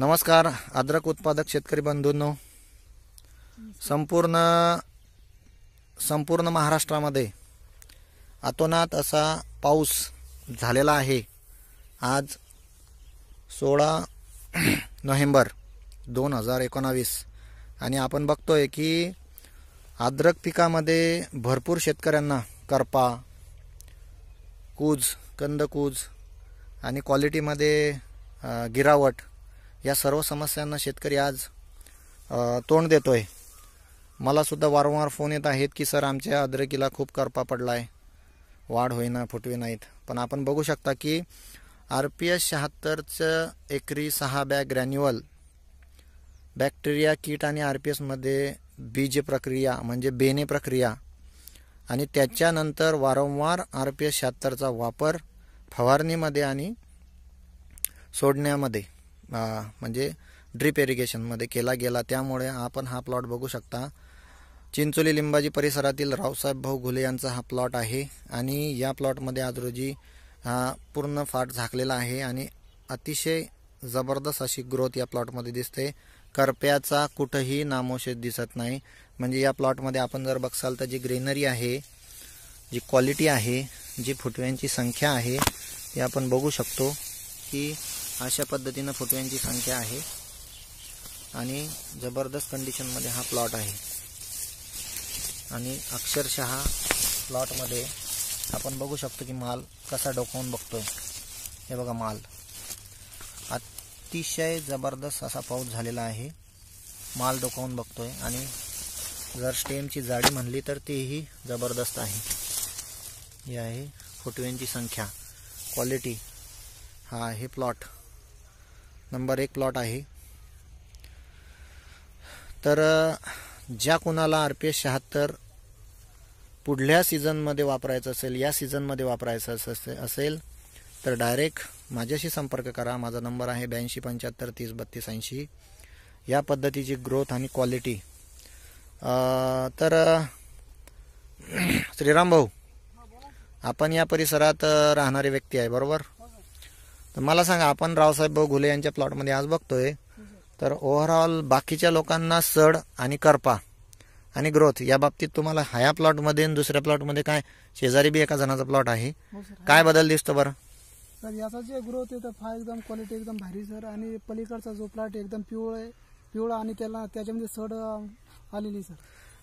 नमस्कार अद्रक उत्पादक शेतकरी बंधूंनो संपूर्ण संपूर्ण महाराष्ट्रामध्ये अतोनात असा पाऊस झालेला आहे आज सोळा नोव्हेंबर दोन हजार एकोणावीस आणि आपण बघतोय की अद्रक पिकामध्ये भरपूर शेतकऱ्यांना करपा कूज कंदकूज आणि क्वालिटीमध्ये गिरावट या सर्व समस्यांना शेतकरी आज तोंड देतो आहे मलासुद्धा वारंवार फोन येत आहेत की सर आमच्या अद्रकीला खूप करपा पडला आहे वाढ होईना फुटवे नाहीत पण आपण बघू शकता की आर पी एस शहात्तरचं एकरी सहा बॅग ग्रॅन्युअल बॅक्टेरिया कीट आणि आर पी एसमध्ये बीज प्रक्रिया म्हणजे बेने प्रक्रिया आणि त्याच्यानंतर वारंवार आर पी एस शहात्तरचा वापर फवारणीमध्ये आणि सोडण्यामध्ये म्हणजे ड्रीप इरिगेशनमध्ये केला गेला त्यामुळे आपण हा प्लॉट बघू शकता चिंचोली लिंबाजी परिसरातील रावसाहेब भाऊ घुले यांचा हा प्लॉट आहे आणि या प्लॉटमध्ये आज रोजी हा पूर्ण फाट झाकलेला आहे आणि अतिशय जबरदस्त अशी ग्रोथ या प्लॉटमध्ये दिसते करप्याचा कुठंही नामोशेष दिसत नाही म्हणजे या प्लॉटमध्ये आपण जर बघसाल तर जी ग्रीनरी आहे जी क्वालिटी आहे जी फुटव्यांची संख्या आहे ती आपण बघू शकतो की अशा पद्धतीनं फुटव्यांची संख्या आहे आणि जबरदस्त कंडिशनमध्ये हा प्लॉट आहे आणि अक्षरशः प्लॉटमध्ये आपण बघू शकतो की माल कसा डोकावून बघतो हे बघा माल अतिशय जबरदस्त असा पाऊस झालेला आहे माल डोकावून बघतोय आणि जर स्टेमची जाडी म्हणली तर तीही जबरदस्त आहे ही आहे फुटव्यांची संख्या क्वालिटी हा आहे प्लॉट नंबर एक प्लॉट आहे तर ज्या कुणाला आर पी एस शहात्तर पुढल्या सीझनमध्ये वापरायचं असेल या सीझनमध्ये वापरायचं असेल तर डायरेक्ट माझ्याशी संपर्क करा माझा नंबर आहे ब्याऐंशी पंच्याहत्तर तीस बत्तीस ऐंशी या पद्धतीची ग्रोथ आणि क्वालिटी तर श्रीराम भाऊ आपण या परिसरात राहणारी व्यक्ती आहे बरोबर तर मला सांगा आपण रावसाहेब भाऊ घुले यांच्या प्लॉटमध्ये आज बघतोय तर ओव्हरऑल बाकीच्या लोकांना सड आणि करपा आणि ग्रोथ या बाबतीत तुम्हाला ह्या प्लॉटमध्ये आणि दुसऱ्या प्लॉटमध्ये काय शेजारी बी एका जणाचा प्लॉट आहे हो काय बदल दिसतो बरं सर याचा जे ग्रोथ तर फार एकदम क्वालिटी एकदम भारी सर आणि पलीकडचा जो प्लॉट एकदम पिवळ आहे पिवळा आणि त्याला त्याच्यामध्ये सड आलेली सर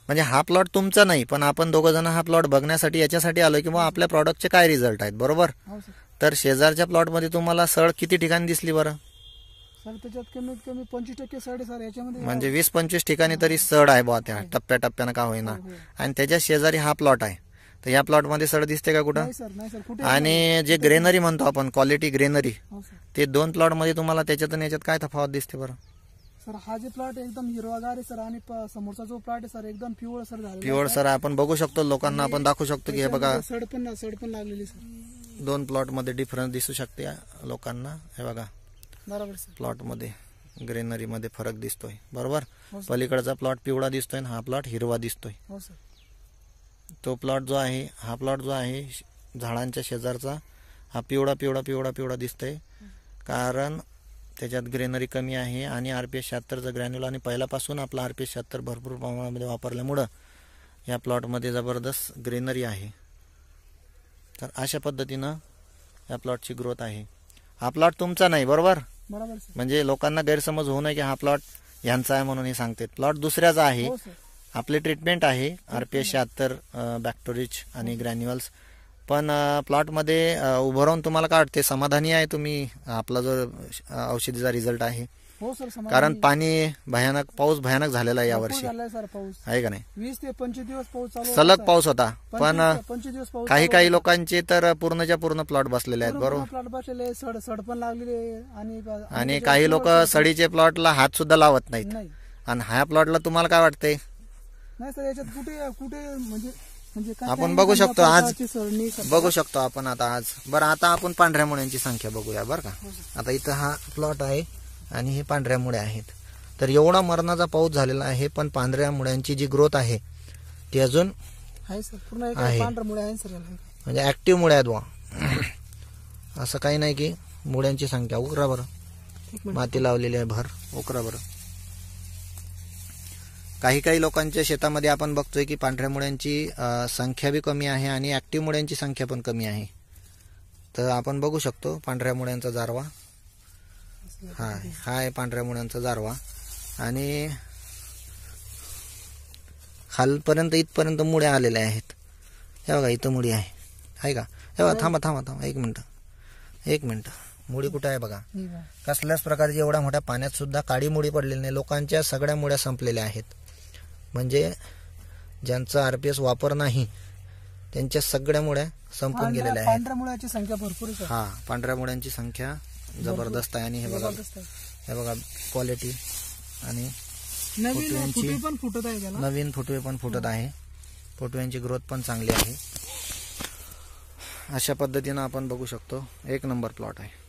म्हणजे हा प्लॉट तुमचा नाही पण आपण दोघ जण हा प्लॉट बघण्यासाठी याच्यासाठी आलो की आपल्या प्रॉडक्टचे काय रिझल्ट आहेत बरोबर हो, तर शेजारच्या प्लॉट मध्ये तुम्हाला सळ किती ठिकाणी दिसली बरं सर त्याच्यात कमीत कमी याच्यामध्ये म्हणजे वीस पंचवीस ठिकाणी तरी सड आहे बुवा त्या हो. टप्प्या टप्प्यानं का होईना हो, आणि त्याच्या शेजारी हा प्लॉट आहे तर या मध्ये सड दिसते का कुठं आणि जे ग्रेनरी म्हणतो आपण क्वालिटी ग्रेनरी ते दोन प्लॉट मध्ये तुम्हाला त्याच्यात आणि याच्यात काय तफावत दिसते बरं सर हा जे प्लॉट एकदम हिरवागार आहे सर आणि समोरचा जो प्लॉट आहे सर एकदम पिवळ सर पिवळ सर आपण बघू शकतो लोकांना आपण दाखवू शकतो की हे बघा सड पण सड पण लागलेली सर दोन प्लॉट मध्ये डिफरन्स दिसू शकते लोकांना हे बघा बरोबर प्लॉट मध्ये ग्रीनरी मध्ये फरक दिसतोय बरोबर हो, पलीकडचा प्लॉट पिवळा दिसतोय आणि हा प्लॉट हिरवा दिसतोय हो, तो प्लॉट जो आहे हा प्लॉट जो आहे झाडांच्या शेजारचा हा पिवळा पिवळा पिवळा पिवळा दिसतोय कारण त्याच्यात ग्रेनरी कमी आहे आणि आर पी एस शहात्तरचं ग्रॅन्युल आणि पहिल्यापासून आपला आर पी एस शहात्तर भरपूर प्रमाणामध्ये वापरल्यामुळं या प्लॉटमध्ये जबरदस्त ग्रेनरी आहे तर अशा पद्धतीनं या प्लॉटची ग्रोथ आहे हा प्लॉट तुमचा नाही बरोबर म्हणजे लोकांना गैरसमज होऊ नये की हा प्लॉट यांचा आहे म्हणून हे सांगते प्लॉट दुसऱ्याचा आहे हो, आपले ट्रीटमेंट आहे हो, आर पी एस शहात्तर बॅक्टोरिज आणि हो. ग्रॅन्युअल्स पण प्लॉटमध्ये उभं राहून तुम्हाला काय वाटते समाधानी आहे तुम्ही आपला जो औषधीचा रिझल्ट आहे हो, कारण पाणी भयानक पाऊस भयानक झालेला आहे यावर्षी आहे का नाही वीस ते पंचवीस दिवस पाऊस सलग पाऊस होता पण काही काही लोकांचे तर पूर्णच्या पूर्ण प्लॉट बसलेले आहेत बरोबर प्लॉट बसलेले सड सड पण लागलेले आणि काही लोक सडीचे प्लॉटला हात सुद्धा लावत नाहीत आणि ह्या प्लॉटला तुम्हाला काय वाटते नाही सर याच्यात कुठे कुठे म्हणजे म्हणजे आपण बघू शकतो आज- बघू शकतो आपण आता आज बरं आता आपण पांढऱ्या मुळ्यांची संख्या बघूया बरं का हो, हो. आता इथं हा प्लॉट आहे आणि हे पांढऱ्या मुळे आहेत तर एवढा मरणाचा पाऊस झालेला आहे पण पांढऱ्या मुळ्यांची जी ग्रोथ आहे ती अजून आहे सर म्हणजे ऍक्टिव्ह मुळे आहेत असं काही नाही की मुळ्यांची संख्या उकरा बरं माती लावलेली आहे भर उकरा बरं काही काही लोकांच्या शेतामध्ये आपण बघतोय की पांढऱ्या मुळ्यांची संख्या बी कमी आहे आणि ॲक्टिव्ह मुळ्यांची संख्या पण कमी आहे तर आपण बघू शकतो पांढऱ्या मुळ्यांचा जारवा हा हा आहे पांढऱ्या मुळ्यांचा जारवा आणि खालपर्यंत इथपर्यंत मुळ्या आलेल्या आहेत हे बघा इथं मुळी आहे आहे का हे बघा थांबा थांबा थांबा एक मिनटं एक मिनटं मुळी कुठं आहे बघा कसल्याच प्रकारची एवढ्या मोठ्या पाण्यात सुद्धा काळी मुळी पडलेली नाही लोकांच्या सगळ्या मुळ्या संपलेल्या आहेत म्हणजे ज्यांचा आर पी एस वापर नाही त्यांच्या सगळ्या मुळ्या संपून गेलेल्या आहेत संख्या भरपूर हा पांढऱ्या मुळ्यांची संख्या जबरदस्त आहे आणि हे बघा हे बघा क्वालिटी आणि नवीन फुटवे पण फुटत आहे फुटव्यांची ग्रोथ पण चांगली आहे अशा पद्धतीनं आपण बघू शकतो एक नंबर प्लॉट आहे